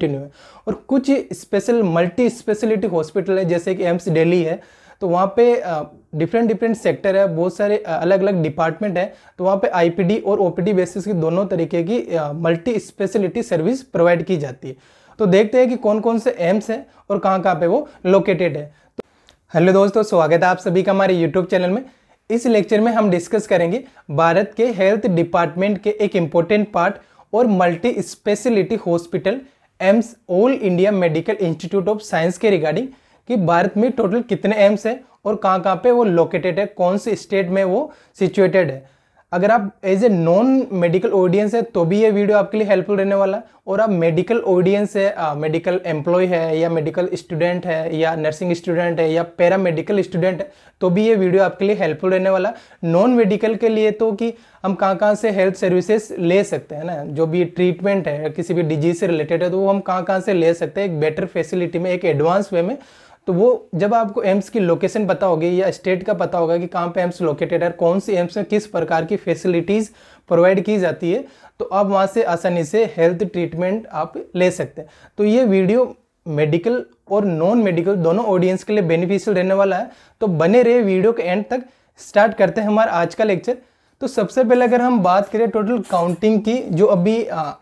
continue है और कुछ स्पेशल मल्टी स्पेशलिटी हॉस्पिटल है जैसे कि एम्स दिल्ली है तो वहाँ पे डिफरेंट डिफरेंट सेक्टर है बहुत सारे अलग अलग डिपार्टमेंट है तो वहाँ पे आईपीडी और ओपीडी बेसिस की दोनों तरीके की मल्टी स्पेशलिटी सर्विस प्रोवाइड की जाती है तो देखते हैं कि कौन कौन से एम्स हैं और कहाँ कहाँ पे वो लोकेटेड है तो हेलो दोस्तों स्वागत है आप सभी का हमारे यूट्यूब चैनल में इस लेक्चर में हम डिस्कस करेंगे भारत के हेल्थ डिपार्टमेंट के एक इम्पोर्टेंट पार्ट और multi speciality hospital AIIMS all India medical institute of science के रिगार्डिंग कि भारत में टोटल कितने एम्स हैं और कहाँ कहाँ पे वो लोकेटेड है कौन से स्टेट में वो सिचुएटेड है अगर आप as a non medical audience है तो भी ये वीडियो आपके लिए हेल्पफुल रहने वाला है और आप मेडिकल ऑडियंस है मेडिकल एम्प्लॉय है या मेडिकल स्टूडेंट है या नर्सिंग स्टूडेंट है या पैरा मेडिकल स्टूडेंट है तो भी ये वीडियो आपके लिए हेल्पफुल रहने वाला नॉन मेडिकल के लिए तो कि हम कहाँ कहाँ से हेल्थ सर्विसेज ले सकते हैं ना जो भी ट्रीटमेंट है किसी भी डिजीज से रिलेटेड है तो वो हम कहाँ कहाँ से ले सकते हैं एक बेटर फैसिलिटी में एक एडवांस वे में तो वो जब आपको एम्स की लोकेशन पता होगी या स्टेट का पता होगा कि कहाँ पे एम्स लोकेटेड है कौन सी एम्स में किस प्रकार की फैसिलिटीज़ प्रोवाइड की जाती है तो आप वहाँ से आसानी से हेल्थ ट्रीटमेंट आप ले सकते हैं तो ये वीडियो मेडिकल और नॉन मेडिकल दोनों ऑडियंस के लिए बेनिफिशियल रहने वाला है तो बने रहे वीडियो के एंड तक स्टार्ट करते हैं हमारा आज का लेक्चर तो सबसे पहले अगर हम बात करें टोटल काउंटिंग की जो अभी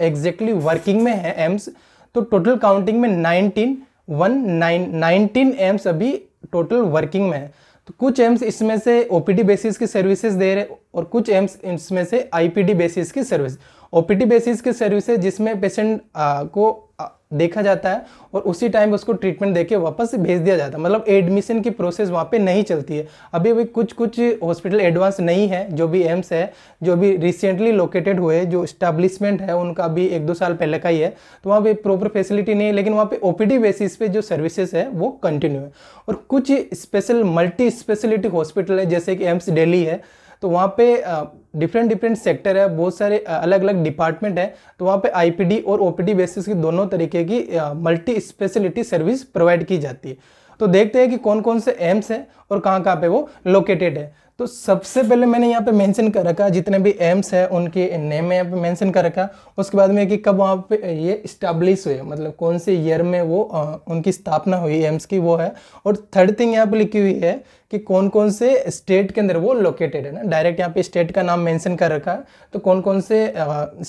एग्जैक्टली वर्किंग में है एम्स तो टोटल काउंटिंग में nineteen one nine nineteen AIIMS अभी टोटल वर्किंग में है तो कुछ एम्स इसमें से डी बेसिस की सर्विसेज दे रहे और कुछ एम्स इसमें से डी बेसिस की सर्विस डी बेसिस की सर्विसेज जिसमें पेशेंट को देखा जाता है और उसी टाइम उसको ट्रीटमेंट देके वापस भेज दिया जाता है मतलब एडमिशन की प्रोसेस वहाँ पे नहीं चलती है अभी अभी कुछ कुछ हॉस्पिटल एडवांस नहीं है जो भी एम्स है जो भी रिसेंटली लोकेटेड हुए जो इस्टेब्लिशमेंट है उनका भी एक दो साल पहले का ही है तो वहाँ पर प्रॉपर फैसिलिटी नहीं है लेकिन वहाँ पर ओ बेसिस पे जो सर्विसेज है वो कंटिन्यू है और कुछ स्पेशल मल्टी स्पेशलिटी हॉस्पिटल है जैसे कि एम्स डेली है तो वहाँ पे डिफरेंट डिफरेंट सेक्टर है बहुत सारे अलग अलग डिपार्टमेंट है तो वहाँ पे आईपीडी और ओपीडी बेसिस की दोनों तरीके की मल्टी स्पेशलिटी सर्विस प्रोवाइड की जाती है तो देखते हैं कि कौन कौन से एम्स हैं और कहाँ कहाँ पे वो लोकेटेड है तो सबसे पहले मैंने यहाँ पे मेंशन कर रखा जितने भी एम्स हैं उनके नेम में यहाँ पे मेंशन कर रखा उसके बाद में कि कब वहाँ पे ये इस्टेब्लिश हुए मतलब कौन से ईयर में वो आ, उनकी स्थापना हुई एम्स की वो है और थर्ड थिंग यहाँ पे लिखी हुई है कि कौन कौन से स्टेट के अंदर वो लोकेटेड है ना डायरेक्ट यहाँ पे स्टेट का नाम मैंसन कर रखा है तो कौन कौन से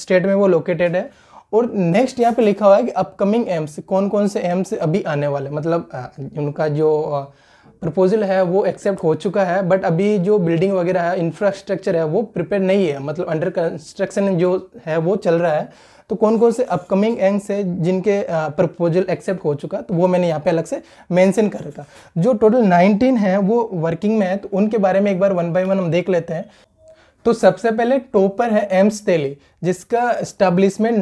स्टेट में वो लोकेटेड है और नेक्स्ट यहाँ पे लिखा हुआ है कि अपकमिंग एम्स कौन कौन से एम्स अभी आने वाले मतलब उनका जो आ, प्रपोजल है वो एक्सेप्ट हो चुका है बट अभी जो बिल्डिंग वगैरह है इंफ्रास्ट्रक्चर है वो प्रिपेयर नहीं है मतलब अंडर कंस्ट्रक्शन जो है वो चल रहा है तो कौन कौन से अपकमिंग एंग्स है जिनके प्रपोजल एक्सेप्ट हो चुका तो वो मैंने यहाँ पे अलग से मेंशन कर रखा जो टोटल 19 है वो वर्किंग में है तो उनके बारे में एक बार वन बाय वन हम देख लेते हैं तो सबसे पहले टोपर है एम्स दिल्ली जिसका स्टैब्लिशमेंट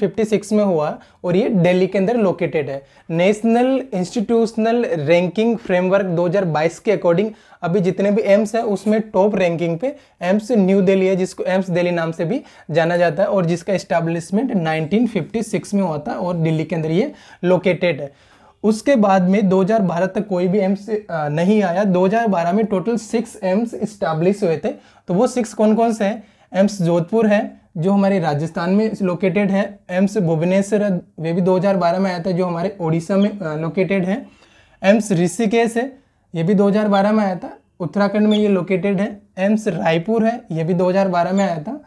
1956 में हुआ और ये दिल्ली के अंदर लोकेटेड है नेशनल इंस्टीट्यूशनल रैंकिंग फ्रेमवर्क 2022 के अकॉर्डिंग अभी जितने भी एम्स है उसमें टॉप रैंकिंग पे एम्स न्यू दिल्ली है जिसको एम्स दिल्ली नाम से भी जाना जाता है और जिसका स्टैब्लिशमेंट नाइनटीन में हुआ था और दिल्ली के अंदर ये लोकेटेड है उसके बाद में 2012 तक कोई भी एम्स नहीं आया 2012 में टोटल सिक्स एम्स इस्टाब्लिश हुए थे तो वो सिक्स कौन कौन से हैं एम्स जोधपुर है जो हमारे राजस्थान में लोकेटेड है एम्स भुवनेश्वर वे भी 2012 में आया था जो हमारे उड़ीसा में लोकेटेड है एम्स ऋषिकेश है ये भी 2012 में आया था उत्तराखंड में ये लोकेटेड है एम्स रायपुर है ये भी 2012 में आया था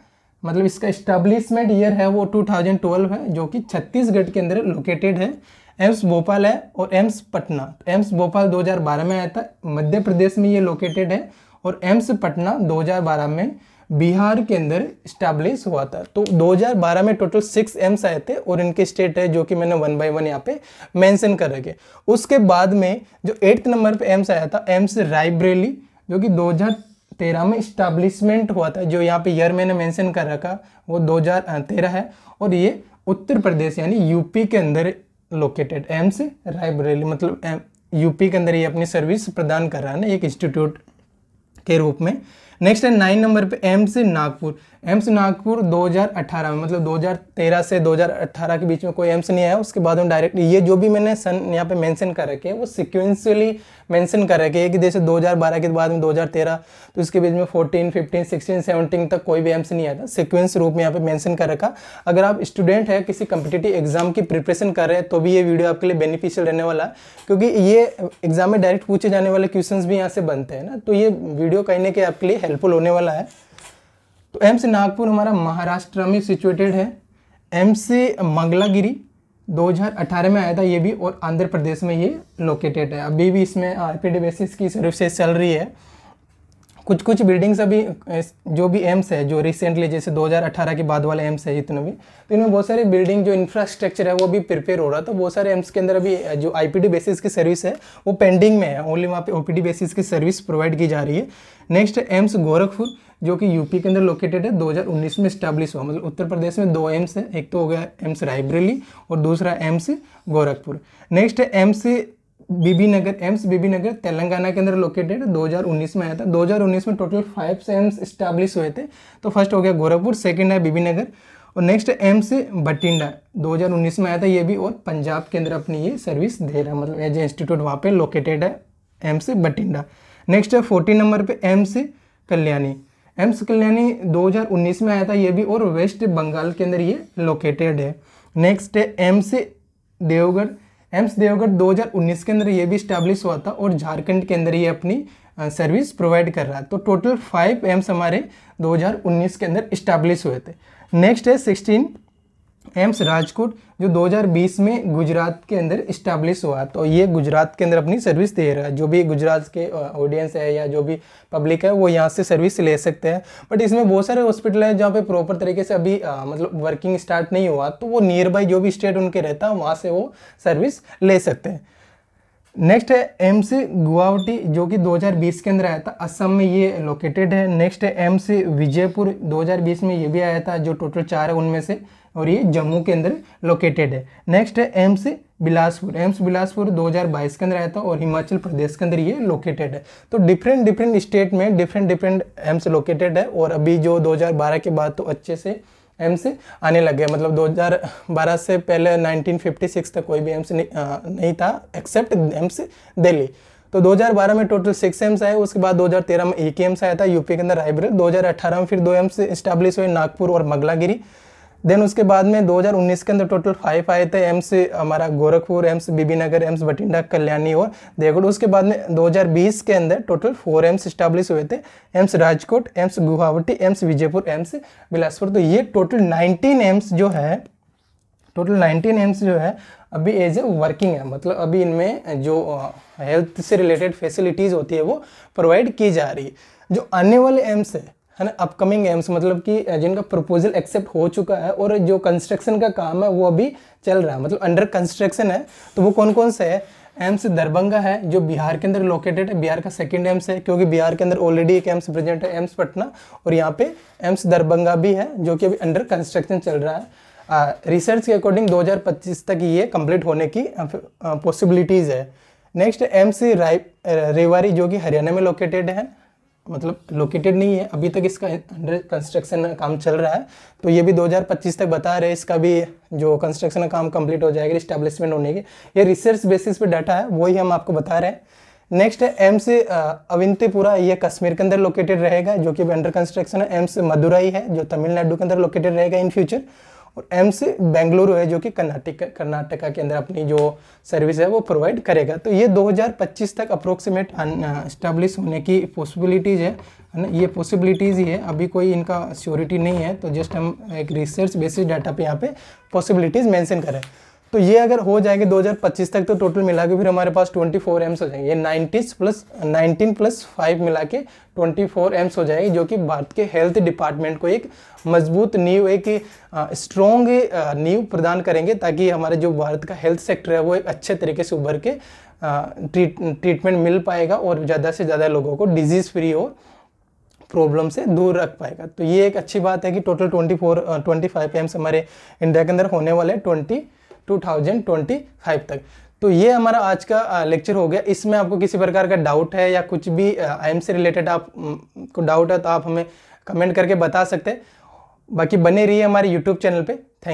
मतलब इसका इस्टेब्लिशमेंट ईयर है वो 2012 है जो कि छत्तीसगढ़ के अंदर लोकेटेड है एम्स भोपाल है और एम्स पटना तो एम्स भोपाल 2012 में आया था मध्य प्रदेश में ये लोकेटेड है और एम्स पटना 2012 में बिहार के अंदर स्टैब्लिश हुआ था तो 2012 में टोटल सिक्स एम्स आए थे और इनके स्टेट है जो कि मैंने वन बाय वन यहाँ पे मेंशन कर रखे उसके बाद में जो एट्थ नंबर पे एम्स आया था एम्स रायब्रेली जो कि 2013 में इस्टाब्लिशमेंट हुआ था जो यहाँ पे ईयर मैंने मेंशन कर रखा वो 2013 है और ये उत्तर प्रदेश यानी यूपी के अंदर लोकेटेड एम्स रायबरेली मतलब यूपी के अंदर ये अपनी सर्विस प्रदान कर रहा है ना एक इंस्टीट्यूट के रूप में नेक्स्ट है नाइन नंबर पे एम्स नागपुर एम्स नागपुर 2018 में मतलब 2013 से 2018 के बीच में कोई एम्स नहीं आया उसके बाद हम डायरेक्ट ये जो भी मैंने सन यहाँ पे मेंशन कर रखे हैं वो सिक्वेंसली मेंशन कर रखे हैं कि जैसे 2012 के बाद में 2013 तो इसके बीच में 14, 15, 16, 17 तक कोई भी एम्स नहीं आया था सिक्वेंस रूप में यहाँ पे मैंशन कर रखा अगर आप स्टूडेंट है किसी कम्पिटेटिव एग्जाम की प्रिपरेशन कर रहे हैं तो भी ये वीडियो आपके लिए बेनिफिशियल रहने वाला है क्योंकि ये एग्जाम में डायरेक्ट पूछे जाने वाले क्वेश्चन भी यहाँ से बनते हैं ना तो ये वीडियो कहीं ना कहीं आपके लिए हेल्पफुल होने वाला है तो एम्स नागपुर हमारा महाराष्ट्र में सिचुएटेड है एम्स मंगलागिरी 2018 में आया था ये भी और आंध्र प्रदेश में ये लोकेटेड है अभी भी इसमें आर बेसिस की सर्विसेज चल रही है कुछ कुछ बिल्डिंग्स अभी जो भी एम्स है जो रिसेंटली जैसे 2018 के बाद वाले एम्स है जितने भी तो इनमें बहुत सारी बिल्डिंग जो इंफ्रास्ट्रक्चर है वो भी प्रिपेयर हो रहा है तो बहुत सारे एम्स के अंदर अभी जो आईपीडी बेसिस की सर्विस है वो पेंडिंग में है ओनली वहाँ पे ओपीडी बेसिस की सर्विस प्रोवाइड की जा रही है नेक्स्ट एम्स गोरखपुर जो कि यूपी के अंदर लोकेटेड है 2019 में स्टैब्लिश हुआ मतलब उत्तर प्रदेश में दो एम्स है एक तो हो गया एम्स रायबरेली और दूसरा AIIMS Gorakhpur next AIIMS Bibinagar AIIMS Bibinagar Telangana के अंदर लोकेटेड 2019 में आया था 2019 में टोटल फाइव से एम्स इस्टेब्लिश हुए थे तो फर्स्ट हो गया गोरखपुर सेकंड है बीबी नगर और नेक्स्ट एम्स बटिंडा 2019 में आया था ये भी और पंजाब के अंदर अपनी ये सर्विस दे रहा मतलब एज ए इंस्टीट्यूट वहाँ पे लोकेटेड है एम्स बटिंडा नेक्स्ट है फोर्टीन नंबर पर एम्स कल्याणी एम्स कल्याणी दो में आया था ये भी और वेस्ट बंगाल के अंदर ये लोकेटेड है नेक्स्ट है एम्स देवगढ़ एम्स देवगढ़ 2019 के अंदर ये भी इस्टेब्लिश हुआ था और झारखंड के अंदर ये अपनी सर्विस प्रोवाइड कर रहा है तो टोटल फाइव एम्स हमारे 2019 के अंदर इस्टेब्लिश हुए थे नेक्स्ट है सिक्सटीन एम्स राजकोट जो 2020 में गुजरात के अंदर इस्टेब्लिश हुआ तो ये गुजरात के अंदर अपनी सर्विस दे रहा है जो भी गुजरात के ऑडियंस है या जो भी पब्लिक है वो यहाँ से सर्विस ले सकते हैं बट इसमें बहुत सारे हॉस्पिटल हैं जहाँ पे प्रॉपर तरीके से अभी आ, मतलब वर्किंग स्टार्ट नहीं हुआ तो वो नियर बाई जो भी स्टेट उनके रहता है वहाँ से वो सर्विस ले सकते हैं नेक्स्ट है एम्स गुवाहाटी जो कि 2020 के अंदर आया था असम में ये लोकेटेड है नेक्स्ट है एम्स विजयपुर 2020 में ये भी आया था जो टोटल चार है उनमें से और ये जम्मू के अंदर लोकेटेड है नेक्स्ट है एम्स बिलासपुर एम्स बिलासपुर 2022 के अंदर आया था और हिमाचल प्रदेश के अंदर ये लोकेटेड है तो डिफरेंट डिफरेंट स्टेट में डिफरेंट डिफरेंट एम्स लोकेटेड है और अभी जो दो के बाद तो अच्छे से एम आने लग गए मतलब 2012 से पहले 1956 तक कोई भी एम्स नहीं, नहीं था एक्सेप्ट एम्स दिल्ली तो 2012 में टोटल सिक्स एम्स आए उसके बाद 2013 में एक एम्स आया था यूपी के अंदर रायबरेली 2018 में फिर दो एम्स इस्टेब्लिश हुए नागपुर और मगलागिरी देन उसके बाद में 2019 के अंदर टोटल फाइव आए थे एम्स हमारा गोरखपुर एम्स बीबीनगर एम्स बठिंडा कल्याणी और देवगढ़ उसके बाद में 2020 के अंदर टोटल फोर एम्स स्टैब्लिश हुए थे एम्स राजकोट एम्स गुवाहाटी एम्स विजयपुर एम्स बिलासपुर तो ये टोटल नाइनटीन एम्स जो है टोटल नाइनटीन एम्स जो है अभी एज ए वर्किंग है मतलब अभी इनमें जो हेल्थ से रिलेटेड फैसिलिटीज़ होती है वो प्रोवाइड की जा रही है जो आने वाले एम्स है है ना अपकमिंग एम्स मतलब कि जिनका प्रपोजल एक्सेप्ट हो चुका है और जो कंस्ट्रक्शन का काम है वो अभी चल रहा है मतलब अंडर कंस्ट्रक्शन है तो वो कौन कौन से है एम्स दरभंगा है जो बिहार के अंदर लोकेटेड है बिहार का सेकेंड एम्स है क्योंकि बिहार के अंदर ऑलरेडी एक एम्स प्रेजेंट है एम्स पटना और यहाँ पे एम्स दरभंगा भी है जो कि अभी अंडर कंस्ट्रक्शन चल रहा है रिसर्च के अकॉर्डिंग 2025 तक ये कंप्लीट होने की पॉसिबिलिटीज़ है नेक्स्ट एम्स राय रेवारी जो कि हरियाणा में लोकेटेड है मतलब लोकेटेड नहीं है अभी तक इसका अंडर कंस्ट्रक्शन काम चल रहा है तो ये भी 2025 तक बता रहे हैं इसका भी जो कंस्ट्रक्शन का काम कंप्लीट हो जाएगा इस्टेब्लिशमेंट होने के ये रिसर्च बेसिस पे डाटा है वही हम आपको बता रहे हैं नेक्स्ट है एम्स अविंतीपुरा ये कश्मीर के अंदर लोकेटेड रहेगा जो कि अंडर कंस्ट्रक्शन है एम्स मदुराई है जो तमिलनाडु के अंदर लोकेटेड रहेगा इन फ्यूचर और एम से बेंगलुरु है जो कि कर्नाटक कर्नाटका के अंदर अपनी जो सर्विस है वो प्रोवाइड करेगा तो ये 2025 तक अप्रोक्सीमेट इस्टेब्लिश होने की पॉसिबिलिटीज़ है ना ये पॉसिबिलिटीज़ ही है अभी कोई इनका श्योरिटी नहीं है तो जस्ट हम एक रिसर्च बेसिस डाटा पे यहाँ पे पॉसिबिलिटीज़ मेंशन करें तो ये अगर हो जाएंगे 2025 तक तो टोटल मिला के फिर हमारे पास 24 फोर एम्स हो जाएंगे ये 90 प्लस 19 प्लस 5 मिला के 24 फोर एम्स हो जाएगी जो कि भारत के हेल्थ डिपार्टमेंट को एक मजबूत नींव एक स्ट्रॉन्ग नींव प्रदान करेंगे ताकि हमारे जो भारत का हेल्थ सेक्टर है वो एक अच्छे तरीके से उभर के ट्रीटमेंट मिल पाएगा और ज़्यादा से ज़्यादा लोगों को डिजीज़ फ्री हो प्रॉब्लम से दूर रख पाएगा तो ये एक अच्छी बात है कि टोटल 24 25 एम्स हमारे इंडिया के अंदर होने वाले ट्वेंटी 2025 तक तो ये हमारा आज का लेक्चर हो गया इसमें आपको किसी प्रकार का डाउट है या कुछ भी आई से रिलेटेड आप को डाउट है तो आप हमें कमेंट करके बता सकते हैं बाकी बने रहिए हमारे यूट्यूब चैनल पर थैंक